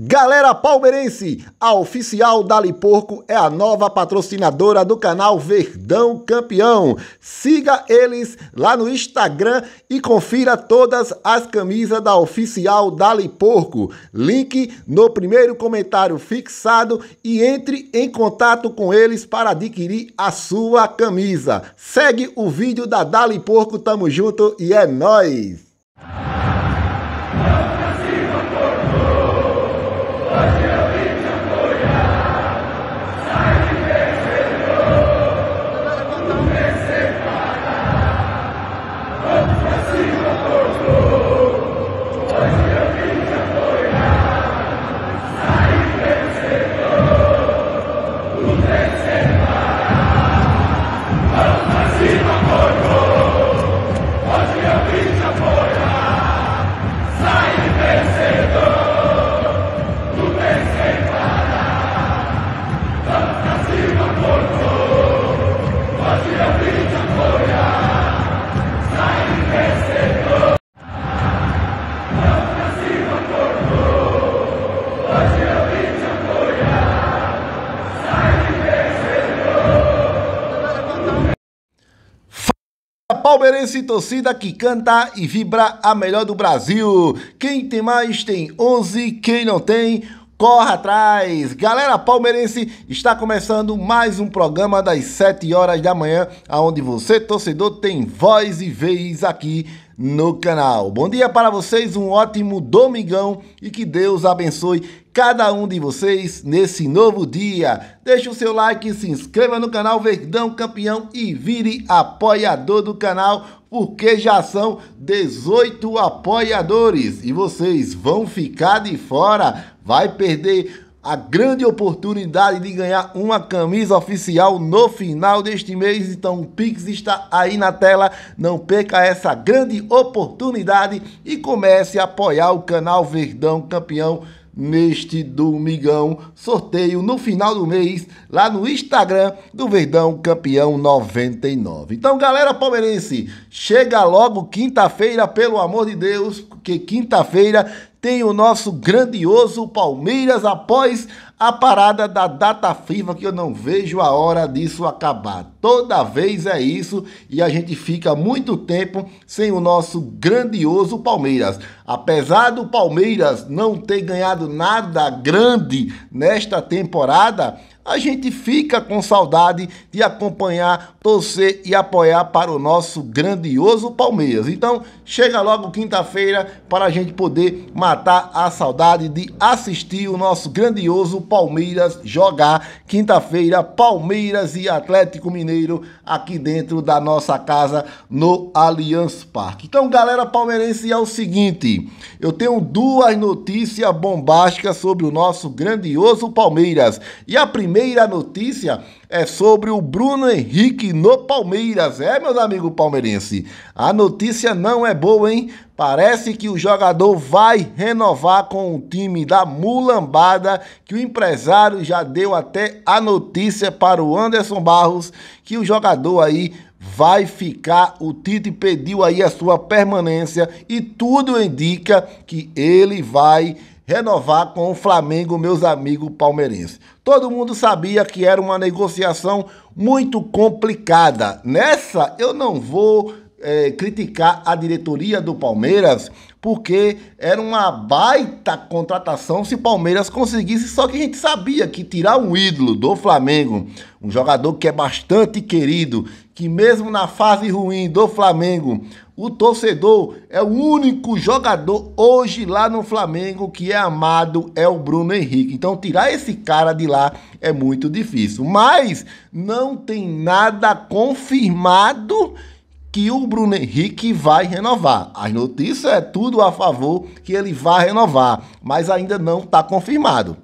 Galera palmeirense, a oficial Dali Porco é a nova patrocinadora do canal Verdão Campeão. Siga eles lá no Instagram e confira todas as camisas da oficial Dali Porco. Link no primeiro comentário fixado e entre em contato com eles para adquirir a sua camisa. Segue o vídeo da Dali Porco, tamo junto e é nós. Cearense torcida que canta e vibra a melhor do Brasil. Quem tem mais tem 11, quem não tem corre atrás. Galera palmeirense, está começando mais um programa das 7 horas da manhã, aonde você, torcedor, tem voz e vez aqui no canal. Bom dia para vocês, um ótimo domingão e que Deus abençoe cada um de vocês nesse novo dia. Deixe o seu like, se inscreva no canal Verdão Campeão e vire apoiador do canal, porque já são 18 apoiadores e vocês vão ficar de fora, vai perder a grande oportunidade de ganhar uma camisa oficial no final deste mês. Então o Pix está aí na tela. Não perca essa grande oportunidade e comece a apoiar o canal Verdão Campeão neste domingão. Sorteio no final do mês, lá no Instagram do Verdão Campeão 99. Então, galera palmeirense, chega logo quinta-feira, pelo amor de Deus, porque quinta-feira tem o nosso grandioso Palmeiras após a parada da data FIFA que eu não vejo a hora disso acabar. Toda vez é isso e a gente fica muito tempo sem o nosso grandioso Palmeiras. Apesar do Palmeiras não ter ganhado nada grande nesta temporada, a gente fica com saudade de acompanhar, torcer e apoiar para o nosso grandioso Palmeiras. Então, chega logo quinta-feira para a gente poder matar a saudade de assistir o nosso grandioso Palmeiras jogar. Quinta-feira, Palmeiras e Atlético Mineiro aqui dentro da nossa casa no Allianz Parque. Então, galera palmeirense, é o seguinte: eu tenho duas notícias bombásticas sobre o nosso grandioso Palmeiras. E a primeira primeira notícia é sobre o Bruno Henrique no Palmeiras. É, meus amigos palmeirense, a notícia não é boa, hein? Parece que o jogador vai renovar com o time da Mulambada, que o empresário já deu até a notícia para o Anderson Barros, que o jogador aí vai ficar. O Tite pediu aí a sua permanência e tudo indica que ele vai renovar com o Flamengo, meus amigos palmeirenses. Todo mundo sabia que era uma negociação muito complicada. Nessa, eu não vou é, criticar a diretoria do Palmeiras, porque era uma baita contratação se Palmeiras conseguisse. Só que a gente sabia que tirar um ídolo do Flamengo, um jogador que é bastante querido, que mesmo na fase ruim do Flamengo o torcedor é o único jogador hoje lá no Flamengo que é amado, é o Bruno Henrique. Então, tirar esse cara de lá é muito difícil. Mas não tem nada confirmado que o Bruno Henrique vai renovar. As notícias é tudo a favor que ele vai renovar, mas ainda não está confirmado.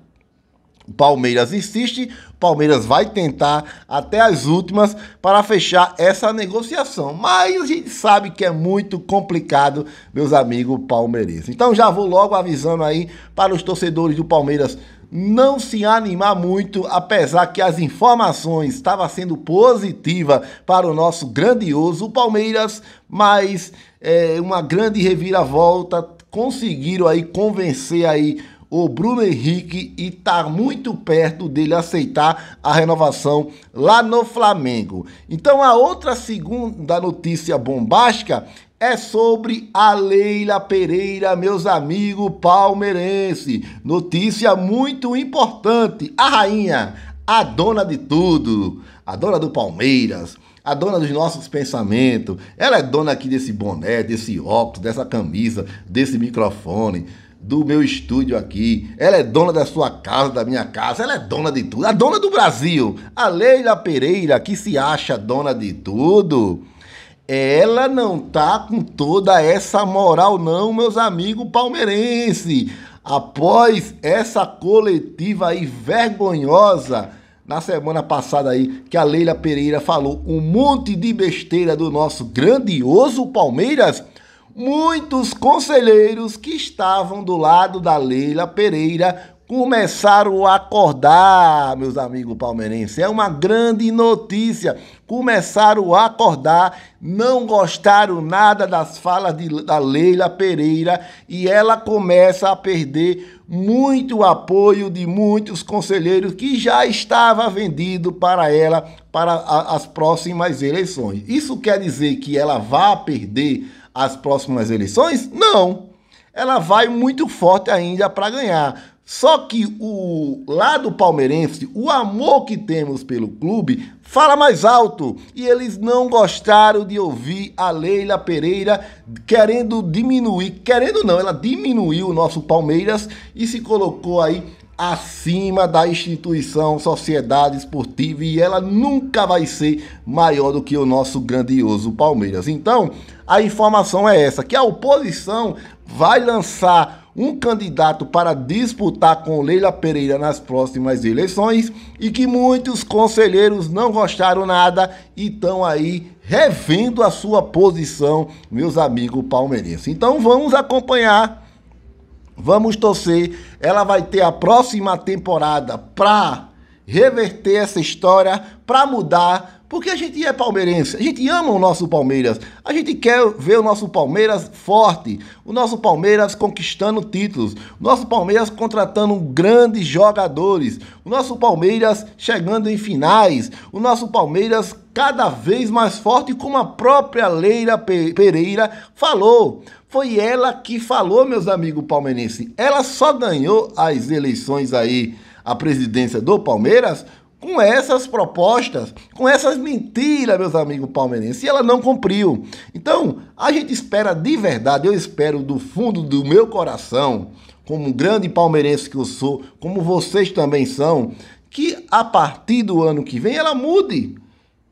Palmeiras insiste, Palmeiras vai tentar até as últimas para fechar essa negociação. Mas a gente sabe que é muito complicado, meus amigos palmeirenses. Então já vou logo avisando aí para os torcedores do Palmeiras não se animar muito, apesar que as informações estavam sendo positivas para o nosso grandioso Palmeiras, mas é, uma grande reviravolta conseguiram aí convencer aí o Bruno Henrique e está muito perto dele aceitar a renovação lá no Flamengo. Então a outra segunda notícia bombástica é sobre a Leila Pereira, meus amigos palmeirense. Notícia muito importante. A rainha, a dona de tudo, a dona do Palmeiras, a dona dos nossos pensamentos. Ela é dona aqui desse boné, desse óculos, dessa camisa, desse microfone do meu estúdio aqui. Ela é dona da sua casa, da minha casa. Ela é dona de tudo. A dona do Brasil. A Leila Pereira, que se acha dona de tudo. Ela não tá com toda essa moral, não, meus amigos palmeirenses. Após essa coletiva aí vergonhosa na semana passada aí que a Leila Pereira falou um monte de besteira do nosso grandioso Palmeiras, muitos conselheiros que estavam do lado da Leila Pereira começaram a acordar, meus amigos palmeirenses. É uma grande notícia. Começaram a acordar, não gostaram nada das falas de, da Leila Pereira e ela começa a perder muito apoio de muitos conselheiros que já estava vendido para ela para a, as próximas eleições. Isso quer dizer que ela vai perder as próximas eleições? Não. Ela vai muito forte ainda para ganhar. Só que o lado palmeirense, o amor que temos pelo clube, fala mais alto. E eles não gostaram de ouvir a Leila Pereira querendo diminuir. Querendo não, ela diminuiu o nosso Palmeiras e se colocou aí acima da instituição Sociedade Esportiva e ela nunca vai ser maior do que o nosso grandioso Palmeiras. Então, a informação é essa, que a oposição vai lançar um candidato para disputar com Leila Pereira nas próximas eleições e que muitos conselheiros não gostaram nada e estão aí revendo a sua posição, meus amigos palmeirenses. Então, vamos acompanhar Vamos torcer. Ela vai ter a próxima temporada para reverter essa história, para mudar, porque a gente é palmeirense, a gente ama o nosso Palmeiras, a gente quer ver o nosso Palmeiras forte, o nosso Palmeiras conquistando títulos, o nosso Palmeiras contratando grandes jogadores, o nosso Palmeiras chegando em finais, o nosso Palmeiras cada vez mais forte, como a própria Leila Pereira falou. Foi ela que falou, meus amigos palmeirenses. Ela só ganhou as eleições aí, a presidência do Palmeiras, com essas propostas, com essas mentiras, meus amigos palmeirenses, e ela não cumpriu. Então, a gente espera de verdade, eu espero do fundo do meu coração, como um grande palmeirense que eu sou, como vocês também são, que a partir do ano que vem ela mude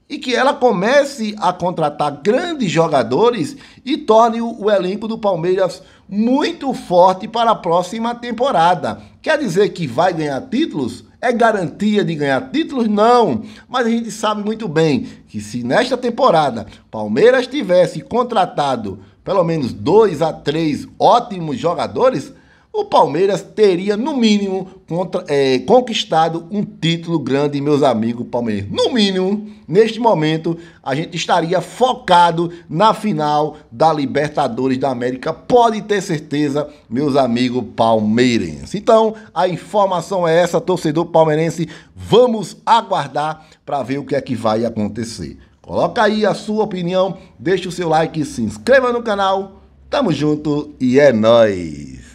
e que ela comece a contratar grandes jogadores e torne o, elenco do Palmeiras muito forte para a próxima temporada. Quer dizer que vai ganhar títulos? É garantia de ganhar títulos? Não. Mas a gente sabe muito bem que se nesta temporada Palmeiras tivesse contratado pelo menos dois a três ótimos jogadores, o Palmeiras teria, no mínimo, contra, é, conquistado um título grande, meus amigos palmeirenses. No mínimo, neste momento, a gente estaria focado na final da Libertadores da América. Pode ter certeza, meus amigos palmeirenses. Então, a informação é essa, torcedor palmeirense. Vamos aguardar para ver o que é que vai acontecer. Coloca aí a sua opinião, deixa o seu like, se inscreva no canal. Tamo junto e é nóis!